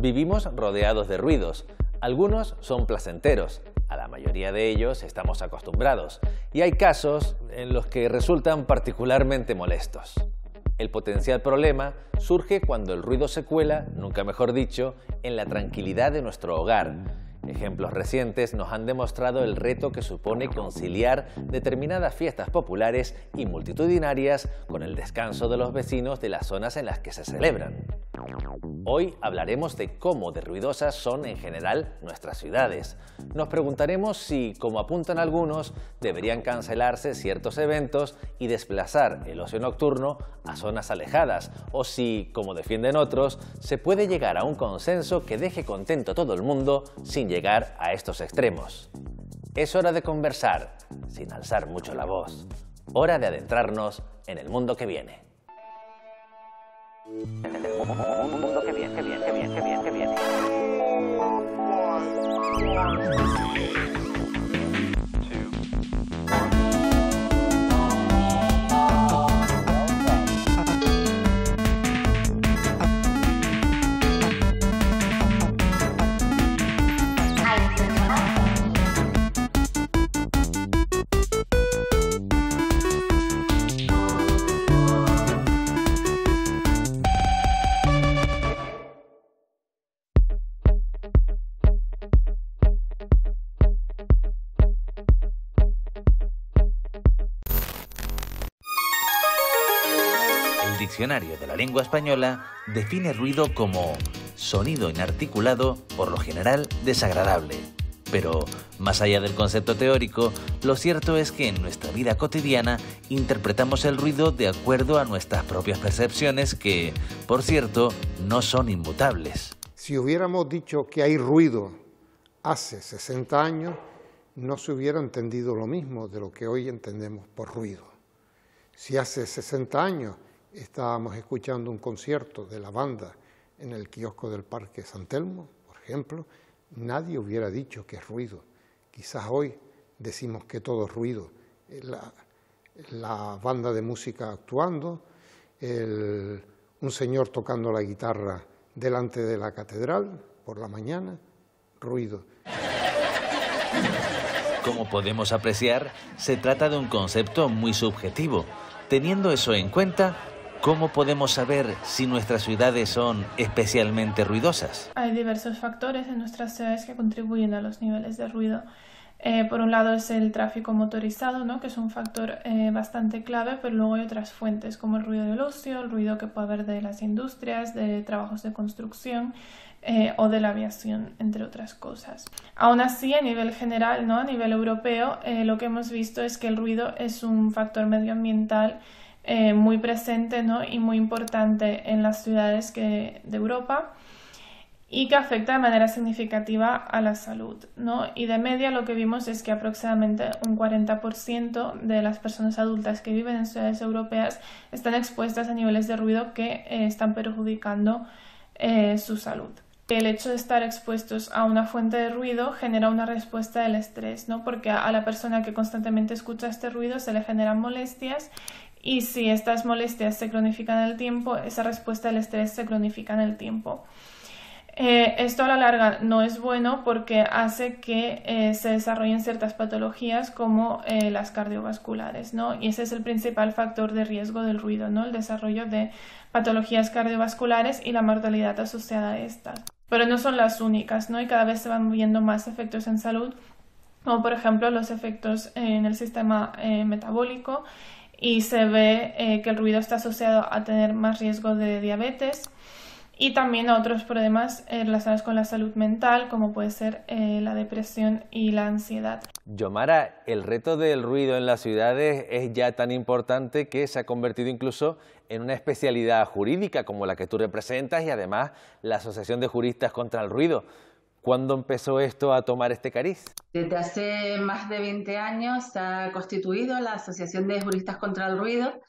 Vivimos rodeados de ruidos. Algunos son placenteros, a la mayoría de ellos estamos acostumbrados, y hay casos en los que resultan particularmente molestos. El potencial problema surge cuando el ruido se cuela, nunca mejor dicho, en la tranquilidad de nuestro hogar. Ejemplos recientes nos han demostrado el reto que supone conciliar determinadas fiestas populares y multitudinarias con el descanso de los vecinos de las zonas en las que se celebran. Hoy hablaremos de cómo de ruidosas son en general nuestras ciudades. Nos preguntaremos si, como apuntan algunos, deberían cancelarse ciertos eventos y desplazar el ocio nocturno a zonas alejadas, o si, como defienden otros, se puede llegar a un consenso que deje contento a todo el mundo sin llegar a estos extremos. Es hora de conversar, sin alzar mucho la voz. Hora de adentrarnos en el mundo que viene. Un mundo que bien, que bien, que bien, que bien, que bien. de la Lengua Española define ruido como sonido inarticulado, por lo general desagradable. Pero, más allá del concepto teórico, lo cierto es que en nuestra vida cotidiana interpretamos el ruido de acuerdo a nuestras propias percepciones que, por cierto, no son inmutables. Si hubiéramos dicho que hay ruido hace 60 años, no se hubiera entendido lo mismo de lo que hoy entendemos por ruido. Si hace 60 años estábamos escuchando un concierto de la banda en el kiosco del Parque San Telmo, por ejemplo, nadie hubiera dicho que es ruido. Quizás hoy decimos que todo es ruido. Eh, la, banda de música actuando, un señor tocando la guitarra delante de la catedral por la mañana, ruido. Como podemos apreciar, se trata de un concepto muy subjetivo. Teniendo eso en cuenta, ¿Cómo podemos saber si nuestras ciudades son especialmente ruidosas? Hay diversos factores en nuestras ciudades que contribuyen a los niveles de ruido. Eh, por un lado es el tráfico motorizado, que es un factor eh, bastante clave, pero luego hay otras fuentes como el ruido del ocio, el ruido que puede haber de las industrias, de trabajos de construcción eh, o de la aviación, entre otras cosas. Aún así, a nivel general, a nivel europeo, lo que hemos visto es que el ruido es un factor medioambiental eh, muy presente ¿no? y muy importante en las ciudades que, de Europa y que afecta de manera significativa a la salud. ¿no? Y de media lo que vimos es que aproximadamente un 40% de las personas adultas que viven en ciudades europeas están expuestas a niveles de ruido que eh, están perjudicando eh, su salud. El hecho de estar expuestos a una fuente de ruido genera una respuesta del estrés, ¿no? porque a la persona que constantemente escucha este ruido se le generan molestias y si estas molestias se cronifican en el tiempo, esa respuesta al estrés se cronifica en el tiempo. Eh, esto a la larga no es bueno porque hace que eh, se desarrollen ciertas patologías como eh, las cardiovasculares, ¿no? Y ese es el principal factor de riesgo del ruido, ¿no? El desarrollo de patologías cardiovasculares y la mortalidad asociada a estas. Pero no son las únicas, ¿no? Y cada vez se van viendo más efectos en salud, como por ejemplo los efectos en el sistema metabólico y se ve eh, que el ruido está asociado a tener más riesgo de diabetes y también a otros problemas eh, relacionados con la salud mental, como puede ser eh, la depresión y la ansiedad. Yomara, el reto del ruido en las ciudades es ya tan importante que se ha convertido incluso en una especialidad jurídica como la que tú representas y además la Asociación de Juristas contra el Ruido. ¿Cuándo empezó esto a tomar este cariz? Desde hace más de 20 años se ha constituido la Asociación de Juristas contra el Ruido.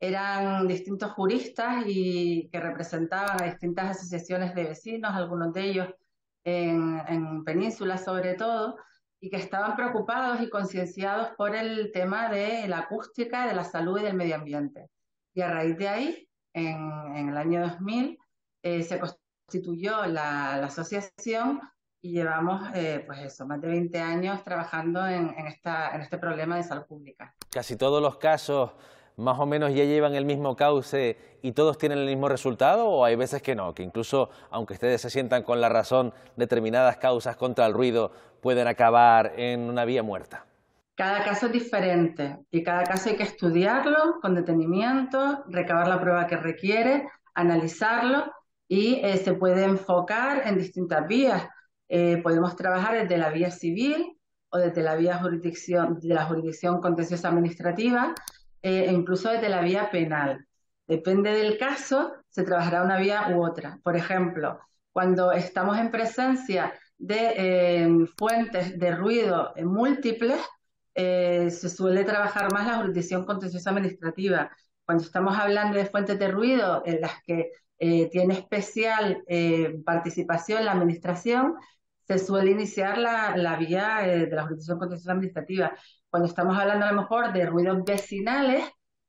Eran distintos juristas y que representaban a distintas asociaciones de vecinos, algunos de ellos en, Península sobre todo, y que estaban preocupados y concienciados por el tema de la acústica, de la salud y del medio ambiente. Y a raíz de ahí, en, el año 2000, eh, se constituyó la, la asociación y llevamos, eh, pues eso, más de 20 años trabajando en, en, esta, en este problema de salud pública. Casi todos los casos más o menos ya llevan el mismo cauce y todos tienen el mismo resultado o hay veces que no, que incluso aunque ustedes se sientan con la razón, determinadas causas contra el ruido pueden acabar en una vía muerta? Cada caso es diferente y cada caso hay que estudiarlo con detenimiento, recabar la prueba que requiere, analizarlo y eh, se puede enfocar en distintas vías. Eh, podemos trabajar desde la vía civil o desde la vía jurisdicción, de la jurisdicción contenciosa administrativa eh, e incluso desde la vía penal. Depende del caso, se trabajará una vía u otra. Por ejemplo, cuando estamos en presencia de eh, fuentes de ruido múltiples, se suele trabajar más la jurisdicción contenciosa administrativa. Cuando estamos hablando de fuentes de ruido en las que eh, tiene especial eh, participación en la administración, se suele iniciar la, la vía eh, de la jurisdicción constitucional administrativa. Cuando estamos hablando a lo mejor de ruidos vecinales,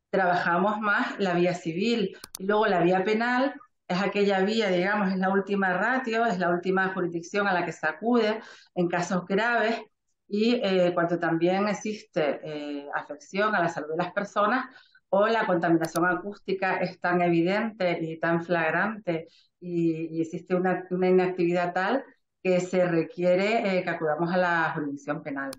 trabajamos más la vía civil. Y luego la vía penal es aquella vía, digamos, es la última ratio, es la última jurisdicción a la que se acude en casos graves y cuando también existe afección a la salud de las personas, o la contaminación acústica es tan evidente y tan flagrante y, existe una, inactividad tal que se requiere eh, que acudamos a la jurisdicción penal.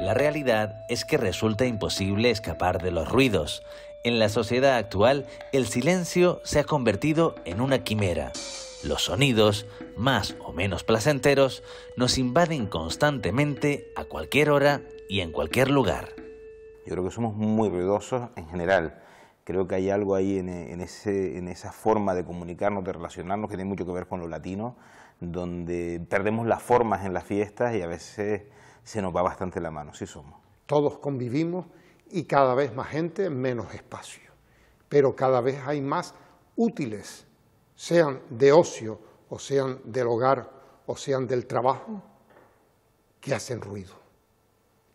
La realidad es que resulta imposible escapar de los ruidos. En la sociedad actual, el silencio se ha convertido en una quimera. Los sonidos, más o menos placenteros, nos invaden constantemente a cualquier hora y en cualquier lugar. Yo creo que somos muy ruidosos en general. Creo que hay algo ahí en, esa forma de comunicarnos, de relacionarnos, que tiene mucho que ver con lo latino, donde perdemos las formas en las fiestas y a veces se nos va bastante la mano, sí somos. Todos convivimos y cada vez más gente, menos espacio. Pero cada vez hay más útiles, sean de ocio, o sean del hogar, o sean del trabajo, que hacen ruido,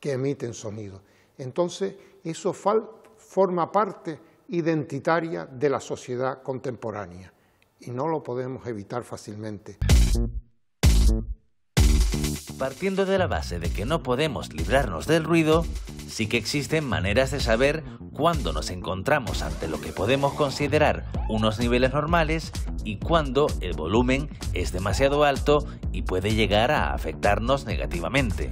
que emiten sonido. Entonces, eso forma parte identitaria de la sociedad contemporánea y no lo podemos evitar fácilmente. Partiendo de la base de que no podemos librarnos del ruido, sí que existen maneras de saber cuándo nos encontramos ante lo que podemos considerar unos niveles normales y cuándo el volumen es demasiado alto y puede llegar a afectarnos negativamente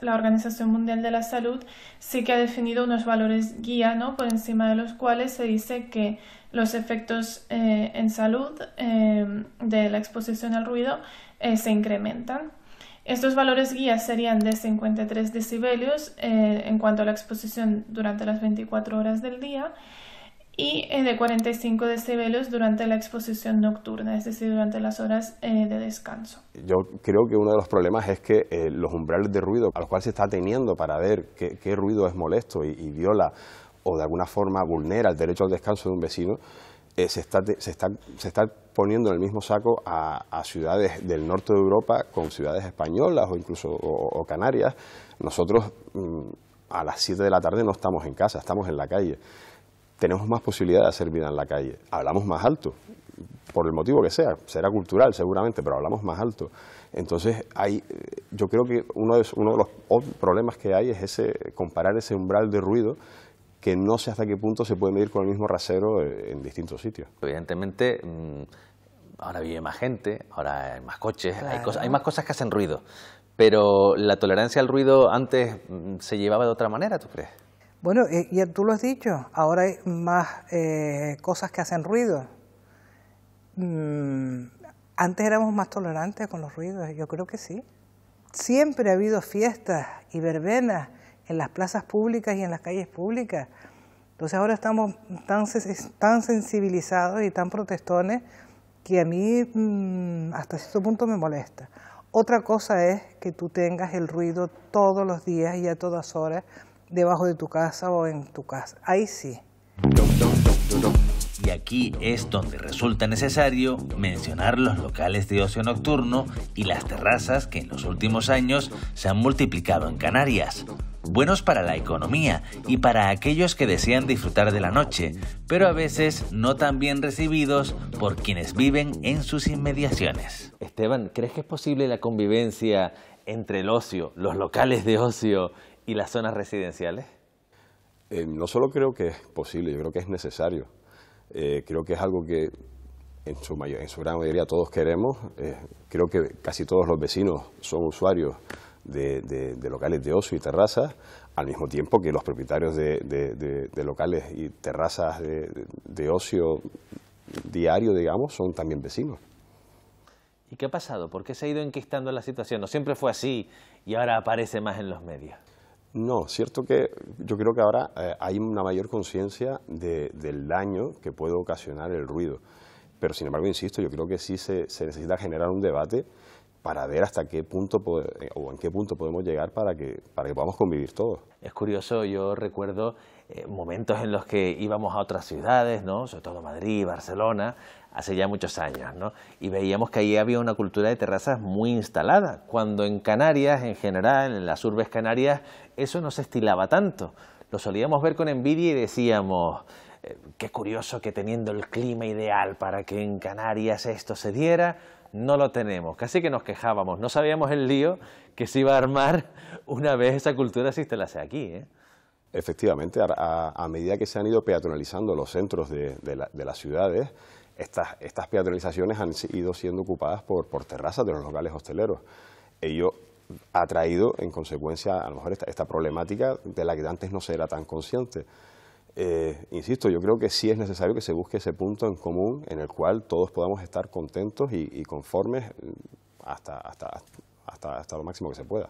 la Organización Mundial de la Salud sí que ha definido unos valores guía, ¿no? Por encima de los cuales se dice que los efectos eh, en salud eh, de la exposición al ruido eh, se incrementan. Estos valores guía serían de 53 decibelios en cuanto a la exposición durante las 24 horas del día y eh, de 45 decibelios durante la exposición nocturna, es decir, durante las horas eh, de descanso. Yo creo que uno de los problemas es que eh, los umbrales de ruido a los cuales se está teniendo para ver qué, ruido es molesto y, viola o de alguna forma vulnera el derecho al descanso de un vecino, se, está, se, está, se está poniendo en el mismo saco a, ciudades del norte de Europa con ciudades españolas o incluso o, Canarias. Nosotros mm, a las 7 de la tarde no estamos en casa, estamos en la calle tenemos más posibilidad de hacer vida en la calle. Hablamos más alto, por el motivo que sea, será cultural seguramente, pero hablamos más alto. Entonces, hay, yo creo que uno de, los problemas que hay es ese comparar ese umbral de ruido que no sé hasta qué punto se puede medir con el mismo rasero eh, en distintos sitios. Evidentemente, mm, ahora vive más gente, ahora hay más coches, hay más cosas que hacen ruido, pero la tolerancia al ruido antes mm, se llevaba de otra manera, ¿tú crees? Bueno, y, tú lo has dicho, ahora hay más eh, cosas que hacen ruido. Mm, antes éramos más tolerantes con los ruidos, yo creo que sí. Siempre ha habido fiestas y verbenas en las plazas públicas y en las calles públicas. Entonces ahora estamos tan, sensibilizados y tan protestones que a mí mm, hasta cierto punto me molesta. Otra cosa es que tú tengas el ruido todos los días y a todas horas debajo de tu casa o en tu casa. Ahí sí. Y aquí es donde resulta necesario mencionar los locales de ocio nocturno y las terrazas que en los últimos años se han multiplicado en Canarias. Buenos para la economía y para aquellos que desean disfrutar de la noche, pero a veces no tan bien recibidos por quienes viven en sus inmediaciones. Esteban, ¿crees que es posible la convivencia entre el ocio, los locales de ocio y las zonas residenciales? Eh, no solo creo que es posible, yo creo que es necesario. Eh, creo que es algo que en su, en su gran mayoría todos queremos. Eh, creo que casi todos los vecinos son usuarios de, locales de ocio y terrazas, al mismo tiempo que los propietarios de locales y terrazas de ocio diario, digamos, son también vecinos. ¿Y qué ha pasado? ¿Por qué se ha ido enquistando la situación? ¿No siempre fue así y ahora aparece más en los medios? No, cierto que yo creo que ahora eh, hay una mayor conciencia del daño que puede ocasionar el ruido. Pero sin embargo, insisto, yo creo que sí se, necesita generar un debate para ver hasta qué punto eh, o en qué punto podemos llegar para que, para que podamos convivir todos. Es curioso, yo recuerdo eh, momentos en los que íbamos a otras ciudades, ¿no? sobre todo Madrid, Barcelona, hace ya muchos años, ¿no? y veíamos que allí había una cultura de terrazas muy instalada, cuando en Canarias, en general, en las urbes canarias, eso no se estilaba tanto. Lo solíamos ver con envidia y decíamos, eh, qué curioso que teniendo el clima ideal para que en Canarias esto se diera, no lo tenemos. Casi que nos quejábamos, no sabíamos el lío que se iba a armar una vez esa cultura se instalase aquí. ¿eh? Efectivamente, a, medida que se han ido peatonalizando los centros de, las ciudades, estas, peatonalizaciones han ido siendo ocupadas por, terrazas de los locales hosteleros. Ello ha traído, en consecuencia, a lo mejor esta, problemática de la que antes no se era tan consciente. Eh, insisto, yo creo que sí es necesario que se busque ese punto en común en el cual todos podamos estar contentos y, conformes mm, hasta lo máximo que se pueda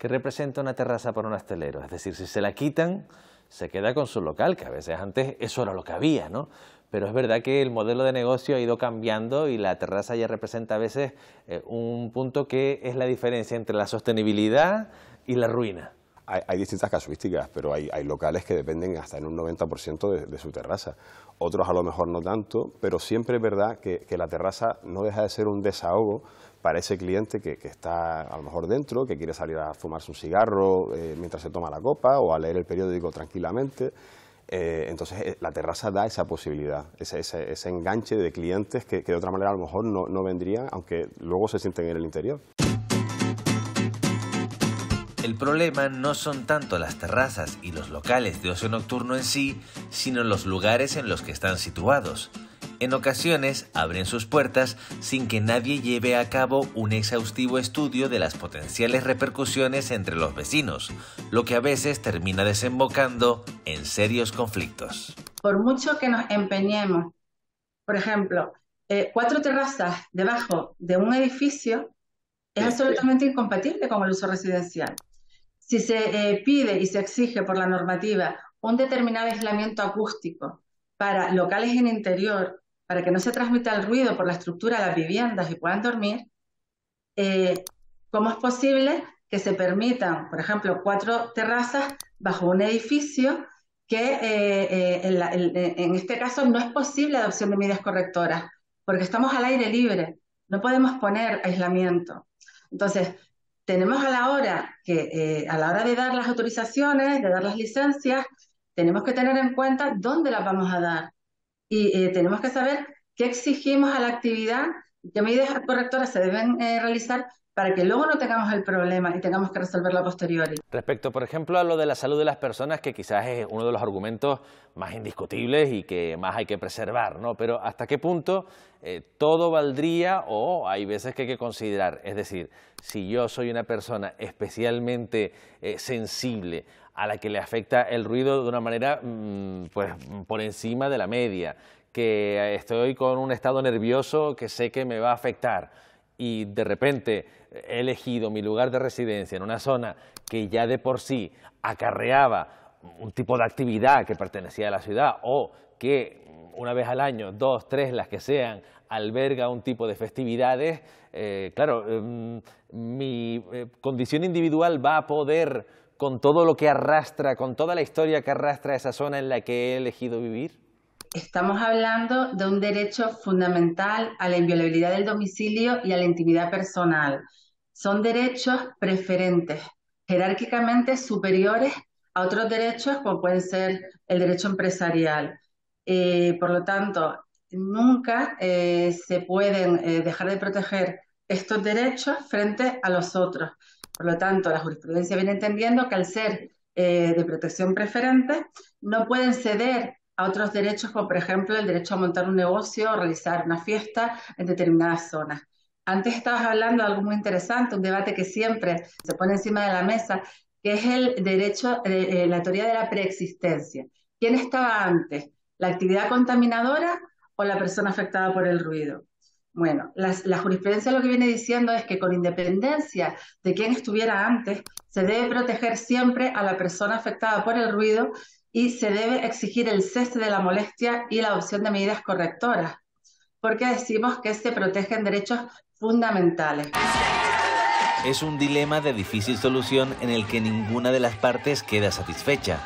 que representa una terraza para un astelero. Es decir, si se la quitan, se queda con su local, que a veces antes eso era lo que había, ¿no? Pero es verdad que el modelo de negocio ha ido cambiando y la terraza ya representa a veces eh, un punto que es la diferencia entre la sostenibilidad y la ruina. Hay, distintas casuísticas, pero hay, locales que dependen hasta en un 90% de, su terraza. Otros a lo mejor no tanto, pero siempre es verdad que la terraza no deja de ser un desahogo para ese cliente que, está a lo mejor dentro, que quiere salir a fumarse un cigarro eh, mientras se toma la copa o a leer el periódico tranquilamente. Eh, entonces eh, la terraza da esa posibilidad, ese, enganche de clientes que, de otra manera a lo mejor no, no vendrían, aunque luego se sienten en el interior. El problema no son tanto las terrazas y los locales de ocio nocturno en sí, sino los lugares en los que están situados. En ocasiones abren sus puertas sin que nadie lleve a cabo un exhaustivo estudio de las potenciales repercusiones entre los vecinos, lo que a veces termina desembocando en serios conflictos. Por mucho que nos empeñemos, por ejemplo, eh, cuatro terrazas debajo de un edificio es este. absolutamente incompatible con el uso residencial. Si se eh, pide y se exige por la normativa un determinado aislamiento acústico para locales en interior para que no se transmita el ruido por la estructura de las viviendas y puedan dormir, eh, ¿cómo es posible que se permitan, por ejemplo, cuatro terrazas bajo un edificio que eh, eh, en, este caso no es posible la adopción de medidas correctoras, porque estamos al aire libre, no podemos poner aislamiento. Entonces, tenemos a la hora que a la hora de dar las autorizaciones, de dar las licencias, tenemos que tener en cuenta dónde las vamos a dar, y eh, tenemos que saber qué exigimos a la actividad, qué medidas correctoras se deben eh, realizar para que luego no tengamos el problema y tengamos que resolverlo a posteriori. Respecto, por ejemplo, a lo de la salud de las personas, que quizás es uno de los argumentos más indiscutibles y que más hay que preservar, ¿no? Pero ¿hasta qué punto eh, todo valdría o hay veces que hay que considerar? Es decir, si yo soy una persona especialmente eh, sensible a la que le afecta el ruido de una manera mm, pues, por encima de la media, que estoy con un estado nervioso que sé que me va a afectar, y de repente he elegido mi lugar de residencia en una zona que ya de por sí acarreaba un tipo de actividad que pertenecía a la ciudad o que una vez al año, dos, tres, las que sean, alberga un tipo de festividades, eh, claro, em, mi eh, condición individual va a poder con todo lo que arrastra, con toda la historia que arrastra esa zona en la que he elegido vivir? estamos hablando de un derecho fundamental a la inviolabilidad del domicilio y a la intimidad personal. Son derechos preferentes, jerárquicamente superiores a otros derechos como pueden ser el derecho empresarial. Eh, por lo tanto, nunca eh, se pueden eh, dejar de proteger estos derechos frente a los otros. Por lo tanto, la jurisprudencia viene entendiendo que al ser de protección preferente, no pueden ceder otros derechos, como por ejemplo el derecho a montar un negocio o realizar una fiesta en determinadas zonas. Antes estabas hablando de algo muy interesante, un debate que siempre se pone encima de la mesa, que es el derecho, eh, eh, la teoría de la preexistencia. ¿Quién estaba antes? ¿La actividad contaminadora o la persona afectada por el ruido? Bueno, la, jurisprudencia lo que viene diciendo es que con independencia de quién estuviera antes, se debe proteger siempre a la persona afectada por el ruido y se debe exigir el cese de la molestia y la adopción de medidas correctoras, porque decimos que se protegen derechos fundamentales. Es un dilema de difícil solución en el que ninguna de las partes queda satisfecha.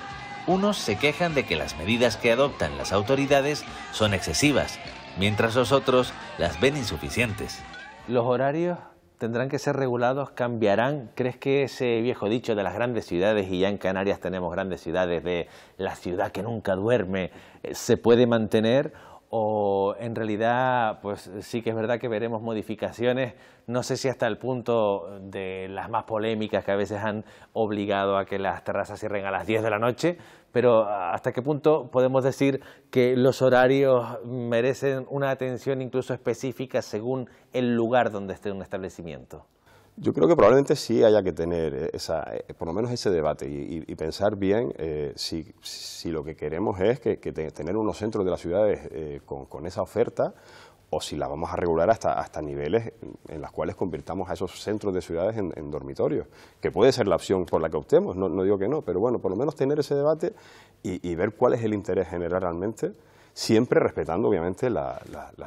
Unos se quejan de que las medidas que adoptan las autoridades son excesivas, mientras los otros las ven insuficientes. Los horarios tendrán que ser regulados, cambiarán. ¿Crees que ese viejo dicho de las grandes ciudades, y ya en Canarias tenemos grandes ciudades, de la ciudad que nunca duerme, eh, se puede mantener? o en realidad, pues sí que es verdad que veremos modificaciones, no sé si hasta el punto de las más polémicas que a veces han obligado a que las terrazas cierren a las 10 de la noche, pero ah, hasta qué punto podemos decir que los horarios merecen una atención incluso específica según el lugar donde esté un establecimiento. Yo creo que probablemente sí haya que tener eh, eh, por lo menos ese debate y, pensar bien eh, si, lo que queremos es que, tener unos centros de las ciudades con, esa oferta o si la vamos a regular hasta, hasta niveles en las cuales convirtamos a esos centros de ciudades en, dormitorios, que puede ser la opción por la que optemos, no, no digo que no, pero bueno, por lo menos tener ese debate y, ver cuál es el interés general realmente, siempre respetando obviamente las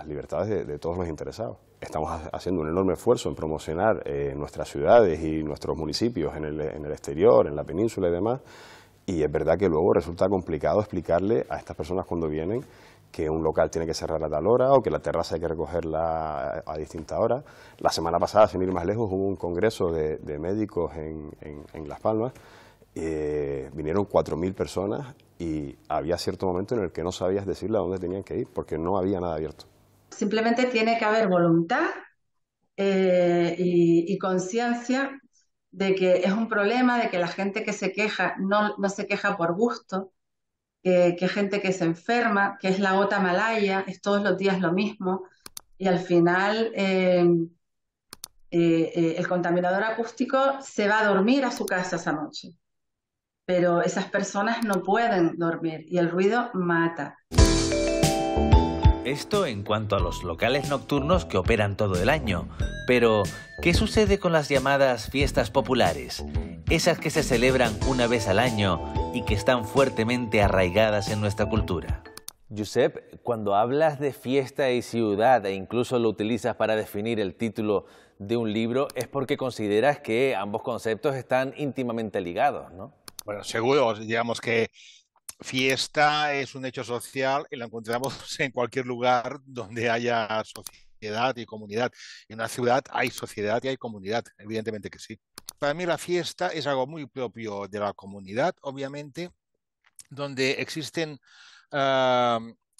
libertades de todos los interesados estamos haciendo un enorme esfuerzo en promocionar eh, nuestras ciudades y nuestros municipios en el, exterior, en la península y demás, y es verdad que luego resulta complicado explicarle a estas personas cuando vienen que un local tiene que cerrar a tal hora o que la terraza hay que recogerla a distinta hora. La semana pasada, sin ir más lejos, hubo un congreso de, médicos en, Las Palmas. Eh, vinieron vinieron 4.000 personas y había cierto momento en el que no sabías decirle a dónde tenían que ir porque no había nada abierto. Simplemente tiene que haber voluntad eh, y, conciencia de que es un problema, de que la gente que se queja no, se queja por gusto, que, gente que se enferma, que es la gota malaya, es todos los días lo mismo, y al final eh, eh, el contaminador acústico se va a dormir a su casa esa noche, pero esas personas no pueden dormir y el ruido mata. Esto en cuanto a los locales nocturnos que operan todo el año. Pero, ¿qué sucede con las llamadas fiestas populares? Esas que se celebran una vez al año y que están fuertemente arraigadas en nuestra cultura. Josep, cuando hablas de fiesta y ciudad e incluso lo utilizas para definir el título de un libro, es porque consideras que ambos conceptos están íntimamente ligados, ¿no? Bueno, seguro, digamos que fiesta es un hecho social y la encontramos en cualquier lugar donde haya sociedad y comunidad. En una ciudad hay sociedad y hay comunidad, evidentemente que sí. Para mí la fiesta es algo muy propio de la comunidad, obviamente, donde existen ah,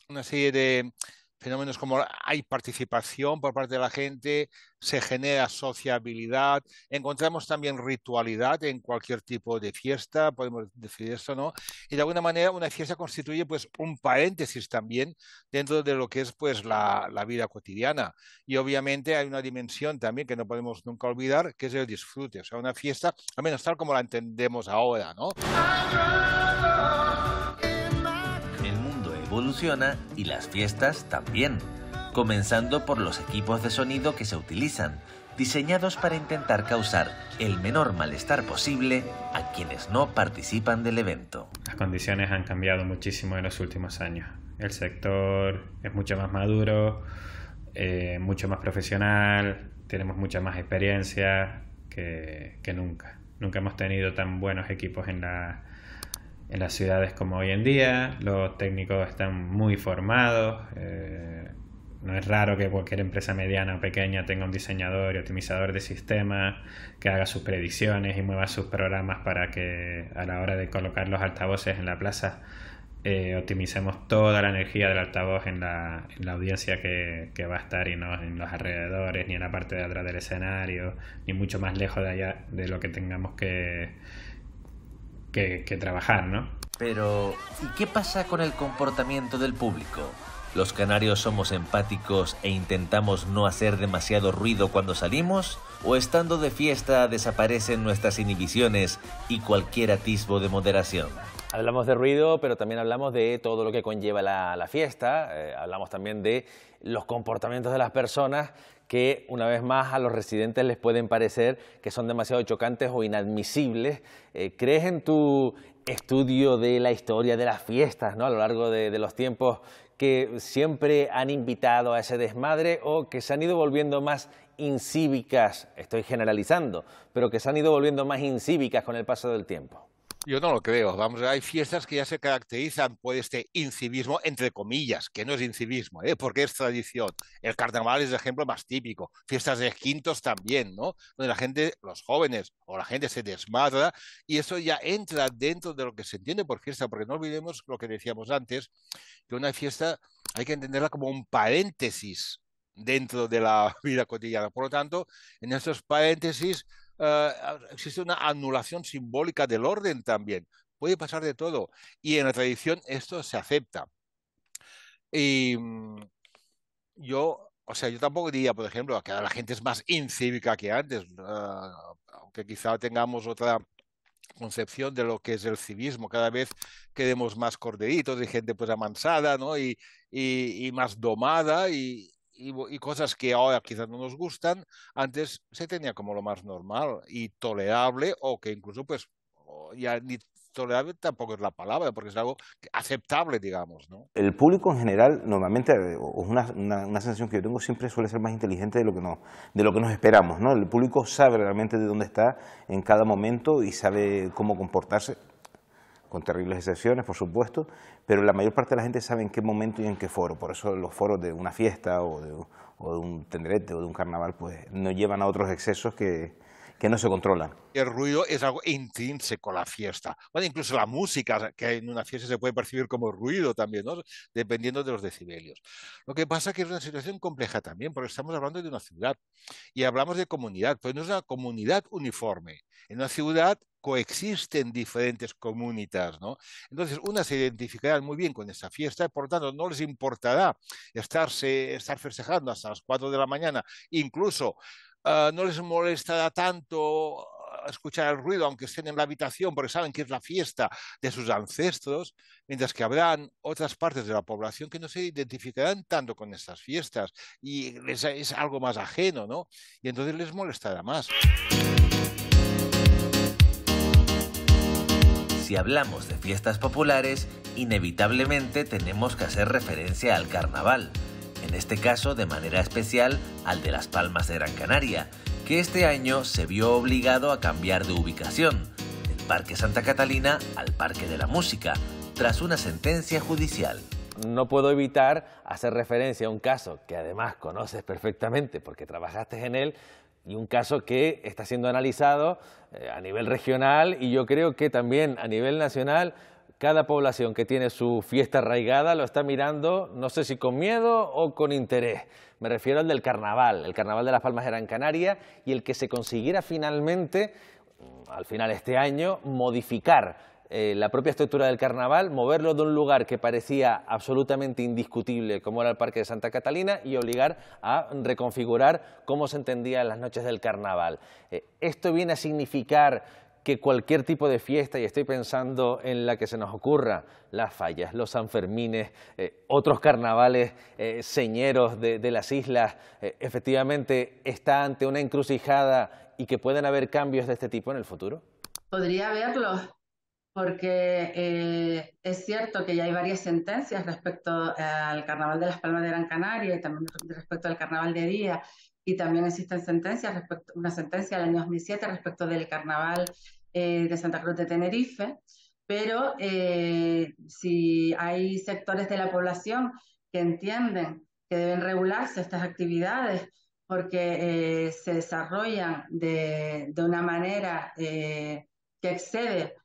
una serie de fenómenos como hay participación por parte de la gente, se genera sociabilidad, encontramos también ritualidad en cualquier tipo de fiesta, podemos decir eso, ¿no? Y de alguna manera una fiesta constituye pues un paréntesis también dentro de lo que es pues la, la vida cotidiana. Y obviamente hay una dimensión también que no podemos nunca olvidar, que es el disfrute, o sea, una fiesta, al menos tal como la entendemos ahora, ¿no? evoluciona y las fiestas también, comenzando por los equipos de sonido que se utilizan, diseñados para intentar causar el menor malestar posible a quienes no participan del evento. Las condiciones han cambiado muchísimo en los últimos años. El sector es mucho más maduro, eh, mucho más profesional, tenemos mucha más experiencia que nunca. Nunca hemos tenido tan buenos equipos en la, en las ciudades como hoy en día, los técnicos están muy formados, eh, no es raro que cualquier empresa mediana o pequeña tenga un diseñador y optimizador de sistemas que haga sus predicciones y mueva sus programas para que a la hora de colocar los altavoces en la plaza eh, optimicemos toda la energía del altavoz en la, audiencia que, que, va a estar y no en los alrededores, ni en la parte de atrás del escenario, ni mucho más lejos de allá de lo que tengamos que, que, trabajar, ¿no? Pero, ¿y qué pasa con el comportamiento del público? ¿Los canarios somos empáticos e intentamos no hacer demasiado ruido cuando salimos? ¿O estando de fiesta desaparecen nuestras inhibiciones y cualquier atisbo de moderación? Hablamos de ruido, pero también hablamos de todo lo que conlleva la, fiesta, eh, hablamos también de los comportamientos de las personas que una vez más a los residentes les pueden parecer que son demasiado chocantes o inadmisibles. Eh, ¿Crees en tu estudio de la historia de las fiestas a lo largo de los tiempos que siempre han invitado a ese desmadre o que se han ido volviendo más incívicas, estoy generalizando, pero que se han ido volviendo más incívicas con el paso del tiempo? Yo no lo creo. Vamos, hay fiestas que ya se caracterizan por este incivismo, entre comillas, que no es incivismo, ¿eh? porque es tradición. El carnaval es el ejemplo más típico. Fiestas de quintos también, Donde la gente, los jóvenes o la gente se desmadra y eso ya entra dentro de lo que se entiende por fiesta, porque no olvidemos lo que decíamos antes, que una fiesta hay que entenderla como un paréntesis dentro de la vida cotidiana. Por lo tanto, en estos paréntesis eh, existe una anulación simbólica del orden también. Puede pasar de todo. Y en la tradición esto se acepta. Y mm, yo, o sea, yo tampoco diría, por ejemplo, que la gente es más incívica que antes, aunque quizá tengamos otra concepción de lo que es el civismo. Cada vez quedemos más corderitos y gente pues amansada, ¿no? Y, y, y más domada y, y, cosas que ahora quizás no nos gustan, antes se tenía como lo más normal y tolerable o que incluso pues ya ni tolerable tampoco es la palabra, porque es algo aceptable, digamos, ¿no? El público en general, normalmente, eh, una, una, una, sensación que yo tengo siempre suele ser más inteligente de lo que no de lo que nos esperamos, ¿no? El público sabe realmente de dónde está en cada momento y sabe cómo comportarse con terribles excepciones, por supuesto, pero la mayor parte de la gente sabe en qué momento y en qué foro. Por eso los foros de una fiesta o de, o de un tenderete o de un carnaval pues, no llevan a otros excesos que, que no se controlan. El ruido es algo intrínseco a la fiesta. Bueno, incluso la música que hay en una fiesta se puede percibir como ruido también, ¿no? dependiendo de los decibelios. Lo que pasa es que es una situación compleja también, porque estamos hablando de una ciudad y hablamos de comunidad, pero pues no es una comunidad uniforme. En una ciudad coexisten diferentes comunitas, ¿no? Entonces, unas se identificarán muy bien con esa fiesta, y por lo tanto, no les importará estar festejando hasta las 4 de la mañana, incluso eh, no les molestará tanto eh, escuchar el ruido, aunque estén en la habitación, porque saben que es la fiesta de sus ancestros, mientras que habrán otras partes de la población que no se identificarán tanto con estas fiestas y es algo más ajeno, ¿no? Y entonces les molestará más. Si hablamos de fiestas populares, inevitablemente tenemos que hacer referencia al carnaval en este caso de manera especial al de Las Palmas de Gran Canaria, que este año se vio obligado a cambiar de ubicación, del Parque Santa Catalina al Parque de la Música, tras una sentencia judicial. No puedo evitar hacer referencia a un caso que además conoces perfectamente porque trabajaste en él, y un caso que está siendo analizado eh, a nivel regional y yo creo que también a nivel nacional cada población que tiene su fiesta arraigada lo está mirando, no sé si con miedo o con interés. Me refiero al del carnaval, el carnaval de Las Palmas de Gran Canaria y el que se consiguiera finalmente, mm, al final de este año, modificar eh, la propia estructura del carnaval, moverlo de un lugar que parecía absolutamente indiscutible como era el Parque de Santa Catalina y obligar a reconfigurar cómo se entendían las noches del carnaval. Eh, esto viene a significar que cualquier tipo de fiesta, y estoy pensando en la que se nos ocurra, las fallas, los Sanfermines, eh, otros carnavales eh, señeros de, las islas, eh, efectivamente está ante una encrucijada y que pueden haber cambios de este tipo en el futuro? Podría haberlo... porque es cierto que ya hay varias sentencias respecto al Carnaval de las Palmas de Gran Canaria y también respecto al Carnaval de Día, y también existen sentencias, respecto, una sentencia del año 2007 respecto del Carnaval eh, de Santa Cruz de Tenerife, pero eh, si hay sectores de la población que entienden que deben regularse estas actividades porque eh, se desarrollan de, de una manera que excede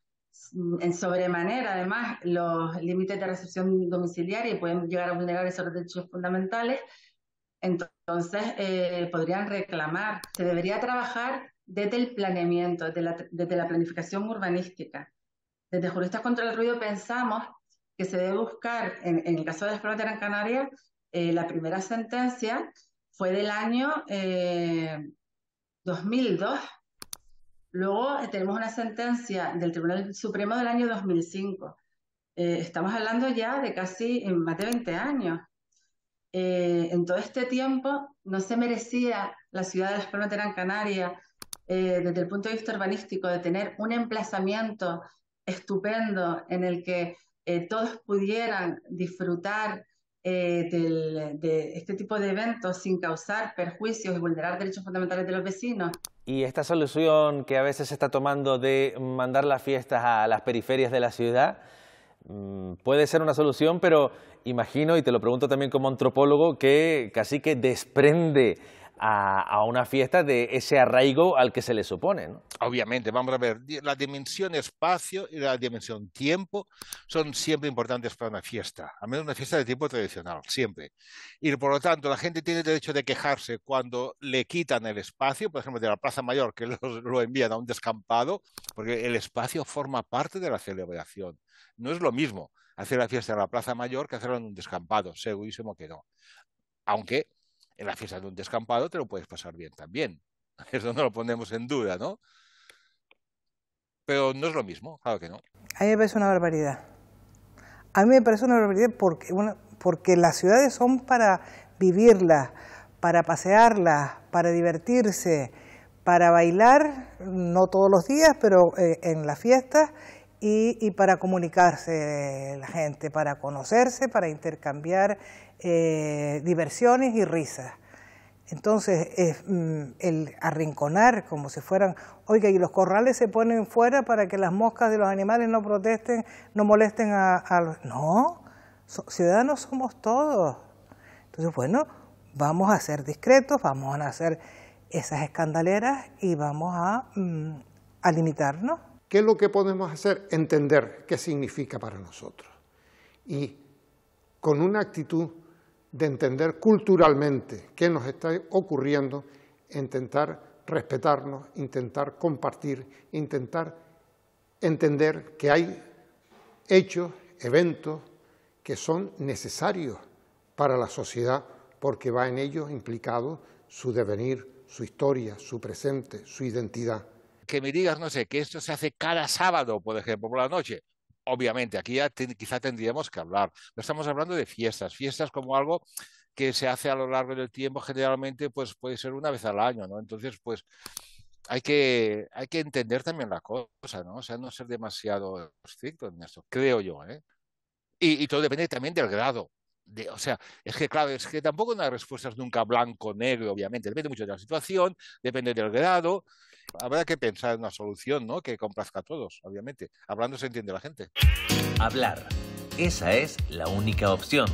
mm, en sobremanera, además, los límites de recepción domiciliaria y pueden llegar a vulnerar esos derechos fundamentales, entonces entonces, eh, podrían reclamar. Se debería trabajar desde el planeamiento, desde la, planificación urbanística. Desde Juristas contra el Ruido pensamos que se debe buscar, en, el caso de las en Canarias, eh, la primera sentencia fue del año 2002. Eh, Luego tenemos una sentencia del Tribunal Supremo del año 2005. Eh, estamos hablando ya de casi más de 20 años. Eh, en todo este tiempo no se merecía la ciudad de Las Palmas de Gran Canaria, eh, desde el punto de vista urbanístico, de tener un emplazamiento estupendo en el que eh, todos pudieran disfrutar de este tipo de eventos sin causar perjuicios y vulnerar derechos fundamentales de los vecinos. Y esta solución que a veces se está tomando de mandar las fiestas a las periferias de la ciudad, Mm, puede ser una solución, pero imagino, y te lo pregunto también como antropólogo, que casi que desprende a, una fiesta de ese arraigo al que se le supone. Obviamente, vamos a ver, la dimensión espacio y la dimensión tiempo son siempre importantes para una fiesta, a menos una fiesta de tiempo tradicional, siempre. Y por lo tanto, la gente tiene derecho de quejarse cuando le quitan el espacio, por ejemplo, de la Plaza Mayor, que lo envían a un descampado, porque el espacio forma parte de la celebración. No es lo mismo hacer la fiesta en la Plaza Mayor que hacerla en un descampado, segurísimo que no. Aunque en la fiesta de un descampado te lo puedes pasar bien también. Eso no lo ponemos en duda, ¿no? Pero no es lo mismo, claro que no. A mí me parece una barbaridad. A mí me parece una barbaridad porque, porque las ciudades son para vivirlas, para pasearlas, para divertirse, para bailar, no todos los días, pero eh, en las fiestas, y, y, para comunicarse la gente, para conocerse, para intercambiar eh, diversiones y risas. Entonces, mm, el arrinconar como si fueran, oiga, y los corrales se ponen fuera para que las moscas de los animales no protesten, no molesten a, los... No, ciudadanos somos todos. Entonces, bueno, vamos a ser discretos, vamos a hacer esas escandaleras y vamos a, mm, a limitarnos. ¿Qué es lo que podemos hacer? Entender qué significa para nosotros. Y con una actitud de entender culturalmente qué nos está ocurriendo, intentar respetarnos, intentar compartir, intentar entender que hay hechos, eventos que son necesarios para la sociedad porque va en ellos implicado su devenir, su historia, su presente, su identidad. Que me digas, no sé, que esto se hace cada sábado, por ejemplo, por la noche obviamente, aquí ya quizá tendríamos que hablar. No estamos hablando de fiestas, fiestas como algo que se hace a lo largo del tiempo, generalmente pues puede ser una vez al año, ¿no? Entonces, pues hay que, hay que entender también la cosa, ¿no? O sea, no ser demasiado estricto en esto, creo yo, ¿eh? Y, todo depende también del grado. o sea, es que claro, es que tampoco una respuesta es nunca blanco, o negro, obviamente. Depende mucho de la situación, depende del grado, habrá que pensar en una solución, ¿no? Que complazca a todos, obviamente. Hablando se entiende la gente. Hablar. Esa es la única opción.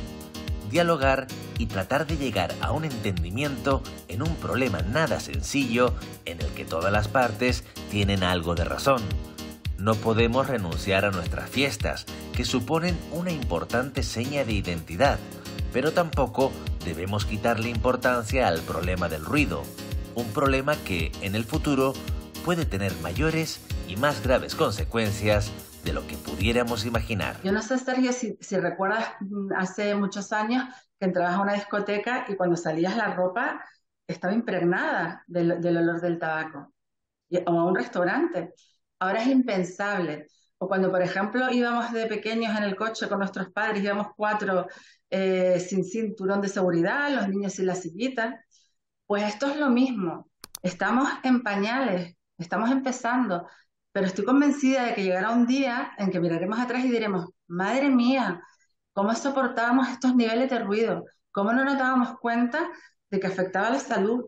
Dialogar y tratar de llegar a un entendimiento en un problema nada sencillo en el que todas las partes tienen algo de razón. No podemos renunciar a nuestras fiestas, que suponen una importante seña de identidad, pero tampoco debemos quitarle importancia al problema del ruido, un problema que en el futuro puede tener mayores y más graves consecuencias de lo que pudiéramos imaginar. Yo no sé, Sergio, si, recuerdas mm, hace muchos años que entrabas a una discoteca y cuando salías la ropa estaba impregnada del, olor del tabaco, o a un restaurante. Ahora es impensable. O cuando, por ejemplo, íbamos de pequeños en el coche con nuestros padres, íbamos cuatro eh, sin cinturón de seguridad, los niños sin la sillita. Pues esto es lo mismo. Estamos en pañales, estamos empezando, pero estoy convencida de que llegará un día en que miraremos atrás y diremos, madre mía, ¿cómo soportábamos estos niveles de ruido? ¿Cómo no nos dábamos cuenta de que afectaba la salud?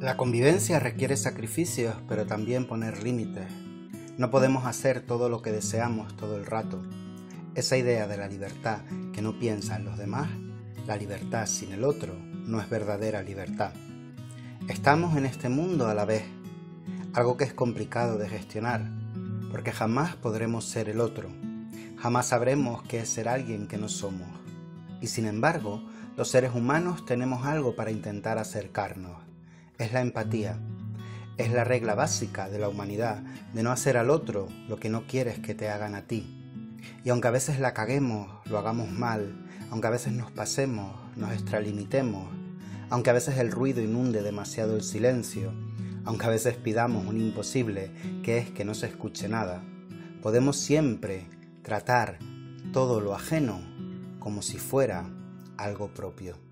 La convivencia requiere sacrificios, pero también poner límites. No podemos hacer todo lo que deseamos todo el rato. Esa idea de la libertad que no piensan los demás, la libertad sin el otro, no es verdadera libertad. Estamos en este mundo a la vez, algo que es complicado de gestionar, porque jamás podremos ser el otro, jamás sabremos qué es ser alguien que no somos. Y sin embargo, los seres humanos tenemos algo para intentar acercarnos, es la empatía. Es la regla básica de la humanidad de no hacer al otro lo que no quieres que te hagan a ti. Y aunque a veces la caguemos, lo hagamos mal, aunque a veces nos pasemos, nos extralimitemos, aunque a veces el ruido inunde demasiado el silencio, aunque a veces pidamos un imposible, que es que no se escuche nada, podemos siempre tratar todo lo ajeno como si fuera algo propio.